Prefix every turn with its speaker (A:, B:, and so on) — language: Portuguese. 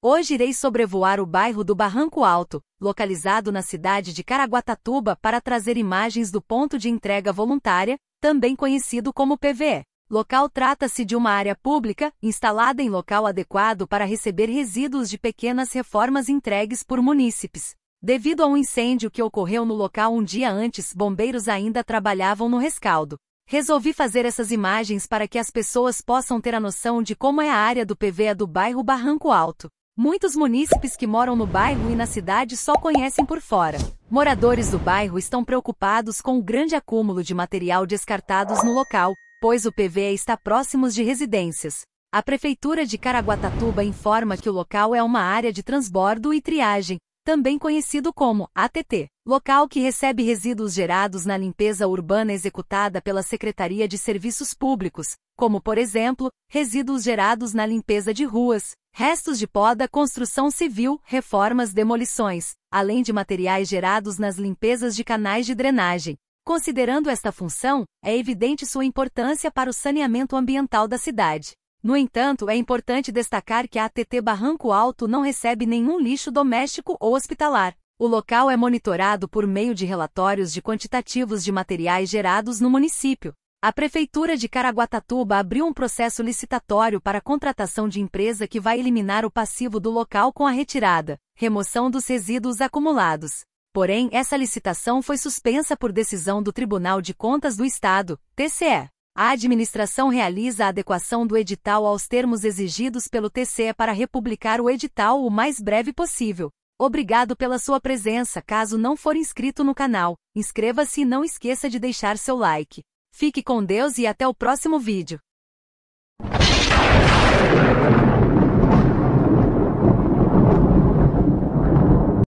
A: Hoje irei sobrevoar o bairro do Barranco Alto, localizado na cidade de Caraguatatuba, para trazer imagens do ponto de entrega voluntária, também conhecido como PVE. Local trata-se de uma área pública, instalada em local adequado para receber resíduos de pequenas reformas entregues por munícipes. Devido a um incêndio que ocorreu no local um dia antes, bombeiros ainda trabalhavam no rescaldo. Resolvi fazer essas imagens para que as pessoas possam ter a noção de como é a área do PVE do bairro Barranco Alto. Muitos munícipes que moram no bairro e na cidade só conhecem por fora. Moradores do bairro estão preocupados com o grande acúmulo de material descartados no local, pois o PVE está próximo de residências. A Prefeitura de Caraguatatuba informa que o local é uma área de transbordo e triagem, também conhecido como ATT local que recebe resíduos gerados na limpeza urbana executada pela Secretaria de Serviços Públicos, como, por exemplo, resíduos gerados na limpeza de ruas, restos de poda, construção civil, reformas, demolições, além de materiais gerados nas limpezas de canais de drenagem. Considerando esta função, é evidente sua importância para o saneamento ambiental da cidade. No entanto, é importante destacar que a ATT Barranco Alto não recebe nenhum lixo doméstico ou hospitalar. O local é monitorado por meio de relatórios de quantitativos de materiais gerados no município. A Prefeitura de Caraguatatuba abriu um processo licitatório para a contratação de empresa que vai eliminar o passivo do local com a retirada, remoção dos resíduos acumulados. Porém, essa licitação foi suspensa por decisão do Tribunal de Contas do Estado, TCE. A administração realiza a adequação do edital aos termos exigidos pelo TCE para republicar o edital o mais breve possível. Obrigado pela sua presença. Caso não for inscrito no canal, inscreva-se e não esqueça de deixar seu like. Fique com Deus e até o próximo vídeo.